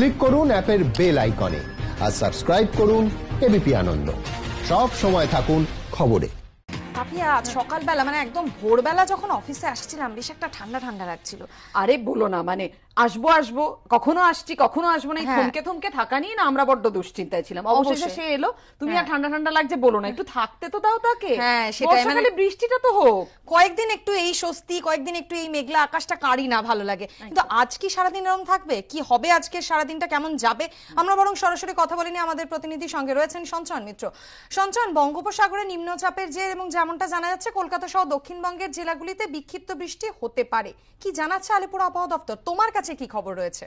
Click করুন অ্যাপের bell আইকনে আর সাবস্ক্রাইব করুন এবিপি আনন্দ সব সময় থাকুন খবরে আপনি আজ সকালবেলা মানে একদম ভোরবেলা যখন অফিসে আসছিলাম বেশ একটা ঠান্ডা ঠান্ডা লাগছিল আরে বলো না মানে আসবো আসবো কখনো আসছি কখনো আসবো না হ্যাঁ। থমকে থমকে থাকা নিয়ে না আমরা বড্ড দুশ্চিন্তায় ছিলাম অবশেষে সে এলো তুমি আর হ্যাঁ। ঠান্ডা ঠান্ডা লাগছে বলো না একটু থাকতে তো দাও তাকে হ্যাঁ, বর্ষাকালে মানে বৃষ্টিটা তো হোক কয়েকদিন একটু এই স্বস্তি কয়েকদিন একটু এই মেঘলা আকাশটা কারি না ভালো লাগে কিন্তু আজ কি সারাদিন এরকম থাকবে কি হবে আজকের সারাদিনটা কেমন যাবে আমরা বরং সরাসরি কথা বলিনি আমাদের প্রতিনিধি সঙ্গে রয়েছেন সঞ্চয়ন মিত্র সঞ্চয়ন বঙ্গোপসাগরে নিম্নচাপের যে এবং যেমনটা জানা যাচ্ছে কলকাতা সহ দক্ষিণবঙ্গের জেলাগুলিতে বিক্ষিপ্ত বৃষ্টি হতে পারে কি জানাচ্ছে আলিপুর আবহাওয়া দপ্তর তোমার কাছে কি খবর রয়েছে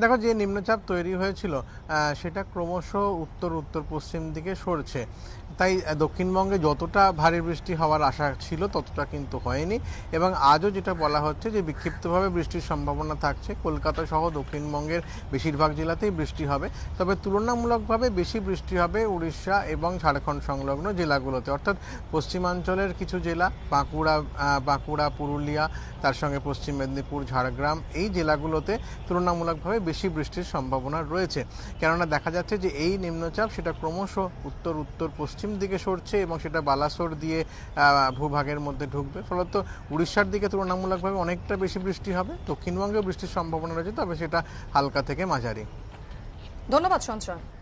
দেখো যে নিম্নচাপ তৈরি হয়েছিল সেটা ক্রমশ উত্তর উত্তর পশ্চিম দিকে সরছে তাই দক্ষিণবঙ্গে যতটা ভারী বৃষ্টি হওয়ার আশা ছিল ততটা কিন্তু হয়নি এবং আজও যেটা বলা হচ্ছে যে বিক্ষিপ্তভাবে বৃষ্টির সম্ভাবনা থাকছে কলকাতা সহ দক্ষিণবঙ্গের বেশিরভাগ জেলাতেই বৃষ্টি হবে তবে তুলনামূলকভাবে বেশি বৃষ্টি হবে উড়িষ্যা এবং ঝাড়খণ্ড সংলগ্ন জেলাগুলোতে অর্থাৎ পশ্চিমাঞ্চলের কিছু জেলা বাঁকুড়া বাঁকুড়া পুরুলিয়া তার সঙ্গে পশ্চিম মেদিনীপুর ঝাড়গ্রাম এই জেলাগুলোতে তুলনামূলকভাবে বেশি বৃষ্টির সম্ভাবনা রয়েছে কেননা দেখা যাচ্ছে যে এই নিম্নচাপ সেটা ক্রমশ উত্তর উত্তর পশ্চিম দিকে সরছে এবং সেটা বালাসোর দিয়ে ভূভাগের মধ্যে ঢুকবে ফলত উড়িষ্যার দিকে তুলনামূলকভাবে অনেকটা বেশি বৃষ্টি হবে দক্ষিণবঙ্গেও বৃষ্টির সম্ভাবনা রয়েছে তবে সেটা হালকা থেকে মাঝারি ধন্যবাদ সঞ্চয়